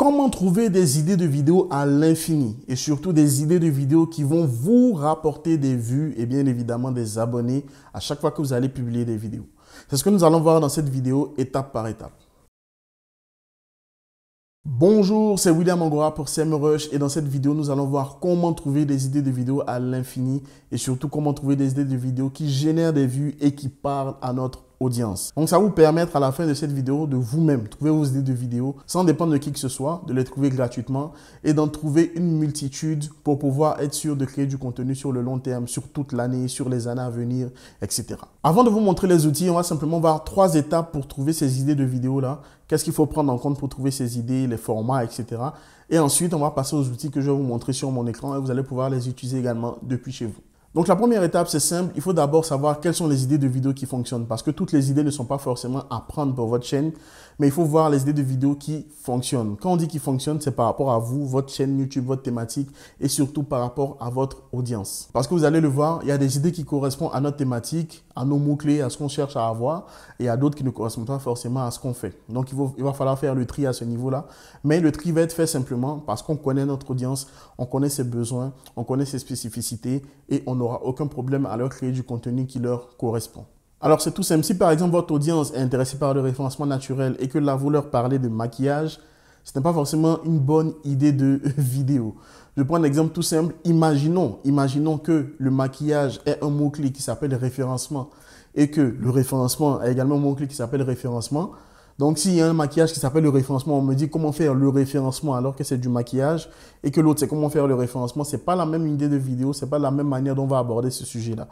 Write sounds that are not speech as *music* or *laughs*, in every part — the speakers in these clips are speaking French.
Comment trouver des idées de vidéos à l'infini et surtout des idées de vidéos qui vont vous rapporter des vues et bien évidemment des abonnés à chaque fois que vous allez publier des vidéos. C'est ce que nous allons voir dans cette vidéo étape par étape. Bonjour, c'est William Angora pour SEMrush et dans cette vidéo, nous allons voir comment trouver des idées de vidéos à l'infini et surtout comment trouver des idées de vidéos qui génèrent des vues et qui parlent à notre audience. Donc ça va vous permettre à la fin de cette vidéo de vous-même trouver vos idées de vidéos sans dépendre de qui que ce soit, de les trouver gratuitement et d'en trouver une multitude pour pouvoir être sûr de créer du contenu sur le long terme, sur toute l'année, sur les années à venir, etc. Avant de vous montrer les outils, on va simplement voir trois étapes pour trouver ces idées de vidéos là. Qu'est-ce qu'il faut prendre en compte pour trouver ces idées, les formats, etc. Et ensuite, on va passer aux outils que je vais vous montrer sur mon écran et vous allez pouvoir les utiliser également depuis chez vous. Donc la première étape, c'est simple. Il faut d'abord savoir quelles sont les idées de vidéos qui fonctionnent parce que toutes les idées ne sont pas forcément à prendre pour votre chaîne, mais il faut voir les idées de vidéos qui fonctionnent. Quand on dit qui fonctionnent, c'est par rapport à vous, votre chaîne YouTube, votre thématique et surtout par rapport à votre audience. Parce que vous allez le voir, il y a des idées qui correspondent à notre thématique, à nos mots-clés, à ce qu'on cherche à avoir et il y a d'autres qui ne correspondent pas forcément à ce qu'on fait. Donc il, il va falloir faire le tri à ce niveau-là. Mais le tri va être fait simplement parce qu'on connaît notre audience, on connaît ses besoins, on connaît ses spécificités et on n'aura aucun problème à leur créer du contenu qui leur correspond. Alors c'est tout simple, si par exemple votre audience est intéressée par le référencement naturel et que là vous leur parlez de maquillage, ce n'est pas forcément une bonne idée de *laughs* vidéo. Je prends un exemple tout simple. Imaginons, imaginons que le maquillage est un mot-clé qui s'appelle référencement et que le référencement est également un mot-clé qui s'appelle référencement. Donc, s'il y a un maquillage qui s'appelle le référencement, on me dit comment faire le référencement alors que c'est du maquillage et que l'autre c'est comment faire le référencement. C'est pas la même idée de vidéo, c'est pas la même manière dont on va aborder ce sujet-là.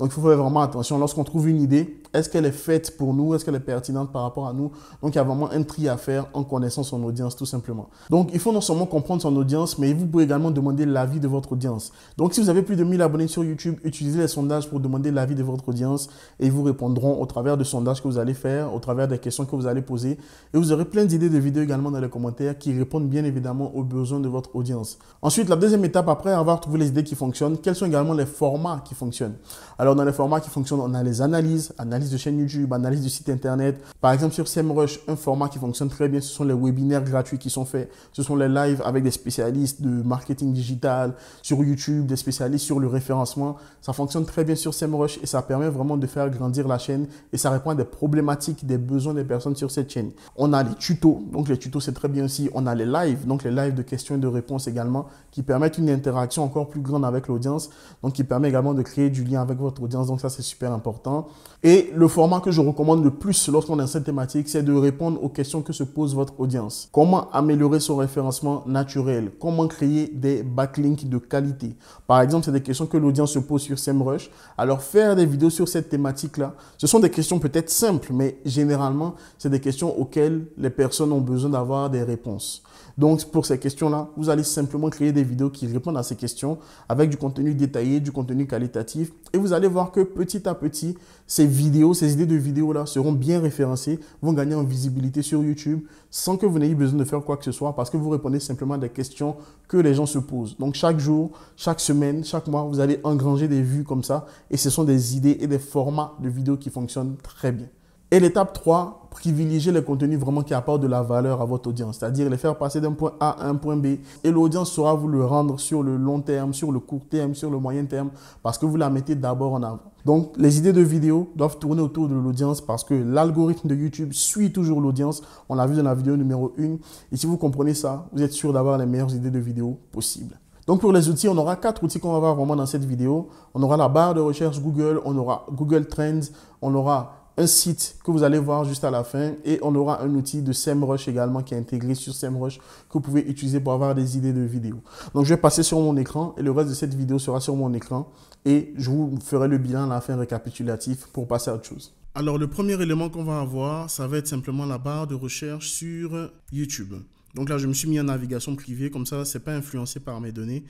Donc, il faut faire vraiment attention. Lorsqu'on trouve une idée, est-ce qu'elle est faite pour nous Est-ce qu'elle est pertinente par rapport à nous Donc, il y a vraiment un tri à faire en connaissant son audience, tout simplement. Donc, il faut non seulement comprendre son audience, mais vous pouvez également demander l'avis de votre audience. Donc, si vous avez plus de 1000 abonnés sur YouTube, utilisez les sondages pour demander l'avis de votre audience et ils vous répondront au travers de sondages que vous allez faire, au travers des questions que vous allez poser. Et vous aurez plein d'idées de vidéos également dans les commentaires qui répondent bien évidemment aux besoins de votre audience. Ensuite, la deuxième étape, après avoir trouvé les idées qui fonctionnent, quels sont également les formats qui fonctionnent Alors, dans les formats qui fonctionnent, on a les analyses, analyses de chaîne YouTube, analyse de site internet. Par exemple, sur SEMrush, un format qui fonctionne très bien, ce sont les webinaires gratuits qui sont faits. Ce sont les lives avec des spécialistes de marketing digital, sur YouTube, des spécialistes sur le référencement. Ça fonctionne très bien sur SEMrush et ça permet vraiment de faire grandir la chaîne et ça répond à des problématiques, des besoins des personnes sur cette chaîne. On a les tutos, donc les tutos c'est très bien aussi. On a les lives, donc les lives de questions et de réponses également qui permettent une interaction encore plus grande avec l'audience, donc qui permet également de créer du lien avec votre audience, donc ça c'est super important. Et le format que je recommande le plus lorsqu'on est dans cette thématique, c'est de répondre aux questions que se pose votre audience. Comment améliorer son référencement naturel Comment créer des backlinks de qualité Par exemple, c'est des questions que l'audience se pose sur SEMrush. Alors, faire des vidéos sur cette thématique-là, ce sont des questions peut-être simples, mais généralement, c'est des questions auxquelles les personnes ont besoin d'avoir des réponses. Donc, pour ces questions-là, vous allez simplement créer des vidéos qui répondent à ces questions avec du contenu détaillé, du contenu qualitatif. Et vous allez voir que petit à petit, ces vidéos ces idées de vidéos-là seront bien référencées, vont gagner en visibilité sur YouTube sans que vous n'ayez besoin de faire quoi que ce soit parce que vous répondez simplement à des questions que les gens se posent. Donc chaque jour, chaque semaine, chaque mois, vous allez engranger des vues comme ça et ce sont des idées et des formats de vidéos qui fonctionnent très bien. Et l'étape 3, privilégier les contenus vraiment qui apportent de la valeur à votre audience, c'est-à-dire les faire passer d'un point A à un point B. Et l'audience saura vous le rendre sur le long terme, sur le court terme, sur le moyen terme, parce que vous la mettez d'abord en avant. Donc, les idées de vidéos doivent tourner autour de l'audience parce que l'algorithme de YouTube suit toujours l'audience. On l'a vu dans la vidéo numéro 1. Et si vous comprenez ça, vous êtes sûr d'avoir les meilleures idées de vidéos possibles. Donc, pour les outils, on aura quatre outils qu'on va voir vraiment dans cette vidéo. On aura la barre de recherche Google, on aura Google Trends, on aura un site que vous allez voir juste à la fin et on aura un outil de SEMrush également qui est intégré sur SEMrush que vous pouvez utiliser pour avoir des idées de vidéos. Donc je vais passer sur mon écran et le reste de cette vidéo sera sur mon écran et je vous ferai le bilan à la fin récapitulatif pour passer à autre chose. Alors le premier élément qu'on va avoir, ça va être simplement la barre de recherche sur YouTube. Donc là, je me suis mis en navigation privée, comme ça, c'est pas influencé par mes données.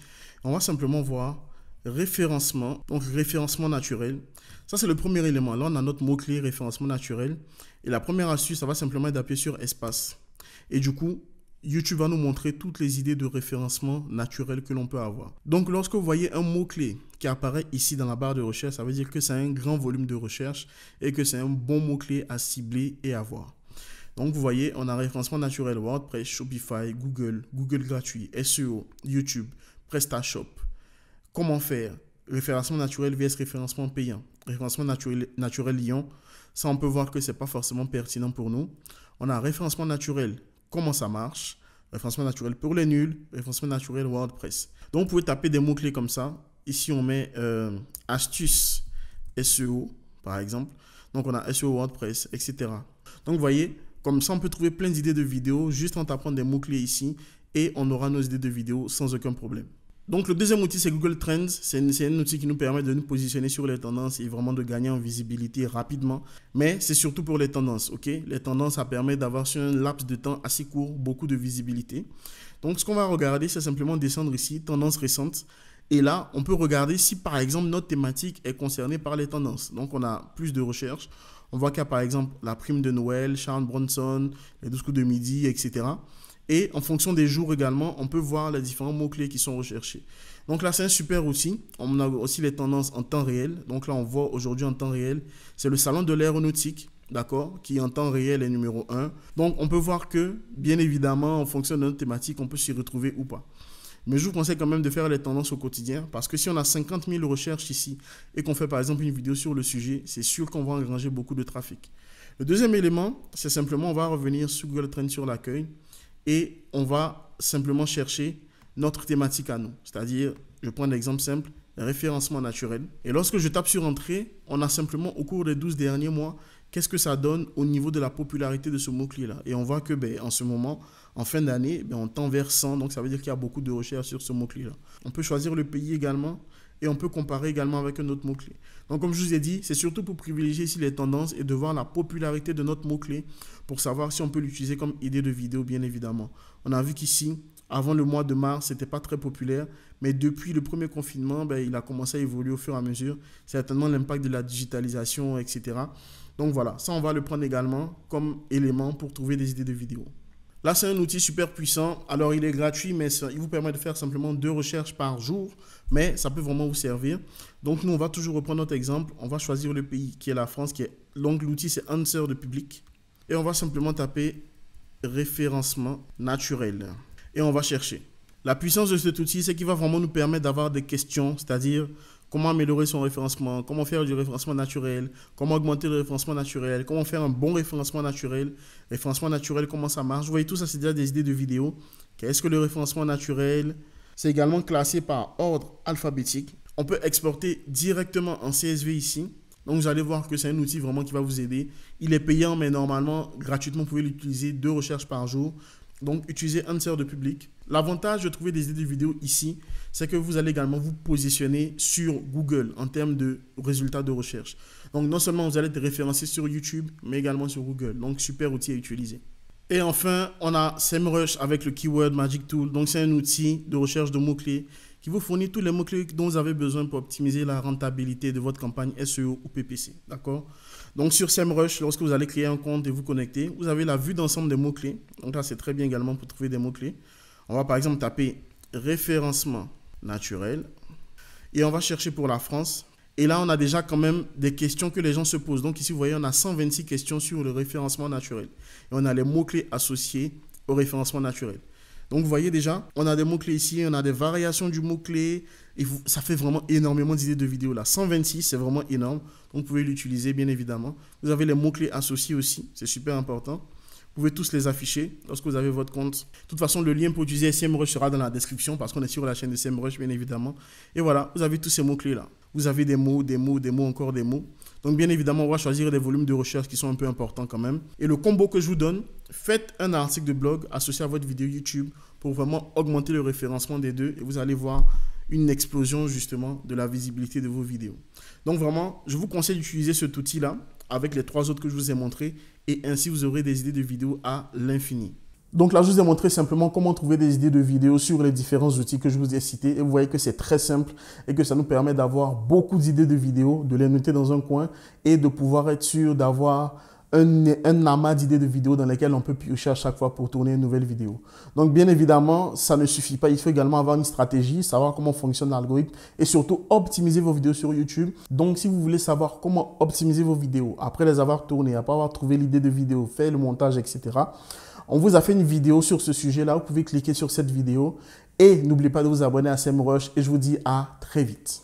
On va simplement voir référencement, donc référencement naturel. Ça, c'est le premier élément. Là, on a notre mot-clé référencement naturel. Et la première astuce, ça va simplement être d'appuyer sur espace. Et du coup, YouTube va nous montrer toutes les idées de référencement naturel que l'on peut avoir. Donc, lorsque vous voyez un mot-clé qui apparaît ici dans la barre de recherche, ça veut dire que c'est un grand volume de recherche et que c'est un bon mot-clé à cibler et à voir. Donc, vous voyez, on a référencement naturel WordPress, Shopify, Google, Google gratuit, SEO, YouTube, PrestaShop, Comment faire Référencement naturel vs référencement payant. Référencement naturel, naturel Lyon, ça on peut voir que ce n'est pas forcément pertinent pour nous. On a référencement naturel, comment ça marche Référencement naturel pour les nuls, référencement naturel WordPress. Donc vous pouvez taper des mots-clés comme ça. Ici on met euh, astuce SEO par exemple. Donc on a SEO WordPress, etc. Donc vous voyez, comme ça on peut trouver plein d'idées de vidéos juste en tapant des mots-clés ici et on aura nos idées de vidéos sans aucun problème. Donc le deuxième outil, c'est Google Trends. C'est un outil qui nous permet de nous positionner sur les tendances et vraiment de gagner en visibilité rapidement. Mais c'est surtout pour les tendances, ok Les tendances, ça permet d'avoir sur un laps de temps assez court beaucoup de visibilité. Donc ce qu'on va regarder, c'est simplement descendre ici, tendances récentes. Et là, on peut regarder si par exemple notre thématique est concernée par les tendances. Donc on a plus de recherches. On voit qu'il y a par exemple la prime de Noël, Charles Bronson, les 12 coups de midi, etc. Et en fonction des jours également, on peut voir les différents mots-clés qui sont recherchés. Donc là, c'est un super outil. On a aussi les tendances en temps réel. Donc là, on voit aujourd'hui en temps réel, c'est le salon de l'aéronautique, d'accord, qui en temps réel est numéro 1. Donc on peut voir que, bien évidemment, en fonction de notre thématique, on peut s'y retrouver ou pas. Mais je vous conseille quand même de faire les tendances au quotidien parce que si on a 50 000 recherches ici et qu'on fait par exemple une vidéo sur le sujet, c'est sûr qu'on va engranger beaucoup de trafic. Le deuxième élément, c'est simplement, on va revenir sur Google Trends sur l'accueil et on va simplement chercher notre thématique à nous. C'est-à-dire, je prends un exemple simple, référencement naturel. Et lorsque je tape sur entrée, on a simplement au cours des 12 derniers mois, qu'est-ce que ça donne au niveau de la popularité de ce mot-clé-là. Et on voit que ben, en ce moment, en fin d'année, ben, on tend vers 100, donc ça veut dire qu'il y a beaucoup de recherches sur ce mot-clé-là. On peut choisir le pays également et on peut comparer également avec un autre mot-clé. Donc comme je vous ai dit, c'est surtout pour privilégier ici les tendances et de voir la popularité de notre mot-clé pour savoir si on peut l'utiliser comme idée de vidéo bien évidemment. On a vu qu'ici, avant le mois de mars, ce n'était pas très populaire, mais depuis le premier confinement, ben, il a commencé à évoluer au fur et à mesure, certainement l'impact de la digitalisation, etc. Donc voilà, ça on va le prendre également comme élément pour trouver des idées de vidéos. Là, c'est un outil super puissant. Alors, il est gratuit, mais il vous permet de faire simplement deux recherches par jour. Mais ça peut vraiment vous servir. Donc, nous, on va toujours reprendre notre exemple. On va choisir le pays qui est la France, qui est l'outil, c'est Answer de public. Et on va simplement taper référencement naturel. Et on va chercher. La puissance de cet outil, c'est qu'il va vraiment nous permettre d'avoir des questions, c'est-à-dire comment améliorer son référencement, comment faire du référencement naturel, comment augmenter le référencement naturel, comment faire un bon référencement naturel, référencement naturel, comment ça marche. Vous voyez, tout ça, c'est déjà des idées de vidéos. Qu'est-ce que le référencement naturel C'est également classé par ordre alphabétique. On peut exporter directement en CSV ici. Donc vous allez voir que c'est un outil vraiment qui va vous aider. Il est payant, mais normalement, gratuitement, vous pouvez l'utiliser deux recherches par jour. Donc, utilisez un de public. L'avantage de trouver des idées de vidéos ici, c'est que vous allez également vous positionner sur Google en termes de résultats de recherche. Donc, non seulement vous allez être référencé sur YouTube, mais également sur Google. Donc, super outil à utiliser. Et enfin, on a SEMrush avec le Keyword Magic Tool. Donc, c'est un outil de recherche de mots-clés qui vous fournit tous les mots-clés dont vous avez besoin pour optimiser la rentabilité de votre campagne SEO ou PPC. D'accord Donc, sur SEMrush, lorsque vous allez créer un compte et vous connecter, vous avez la vue d'ensemble des mots-clés. Donc, là, c'est très bien également pour trouver des mots-clés. On va par exemple taper référencement naturel et on va chercher pour la France. Et là, on a déjà quand même des questions que les gens se posent. Donc ici, vous voyez, on a 126 questions sur le référencement naturel. Et on a les mots-clés associés au référencement naturel. Donc vous voyez déjà, on a des mots-clés ici, on a des variations du mot-clé. Et ça fait vraiment énormément d'idées de vidéos là. 126, c'est vraiment énorme. Donc vous pouvez l'utiliser, bien évidemment. Vous avez les mots-clés associés aussi, c'est super important. Vous pouvez tous les afficher lorsque vous avez votre compte. De toute façon, le lien pour utiliser SMRush sera dans la description parce qu'on est sur la chaîne de SEMrush, bien évidemment. Et voilà, vous avez tous ces mots-clés-là. Vous avez des mots, des mots, des mots, encore des mots. Donc, bien évidemment, on va choisir des volumes de recherche qui sont un peu importants quand même. Et le combo que je vous donne, faites un article de blog associé à votre vidéo YouTube pour vraiment augmenter le référencement des deux. Et vous allez voir une explosion justement de la visibilité de vos vidéos. Donc vraiment, je vous conseille d'utiliser cet outil-là avec les trois autres que je vous ai montrés et ainsi vous aurez des idées de vidéos à l'infini. Donc là, je vous ai montré simplement comment trouver des idées de vidéos sur les différents outils que je vous ai cités. Et vous voyez que c'est très simple et que ça nous permet d'avoir beaucoup d'idées de vidéos, de les noter dans un coin et de pouvoir être sûr d'avoir un, amas d'idées de vidéos dans lesquelles on peut piocher à chaque fois pour tourner une nouvelle vidéo. Donc, bien évidemment, ça ne suffit pas. Il faut également avoir une stratégie, savoir comment fonctionne l'algorithme et surtout optimiser vos vidéos sur YouTube. Donc, si vous voulez savoir comment optimiser vos vidéos après les avoir tournées, après avoir trouvé l'idée de vidéo, fait le montage, etc., on vous a fait une vidéo sur ce sujet-là. Vous pouvez cliquer sur cette vidéo et n'oubliez pas de vous abonner à SEMrush et je vous dis à très vite.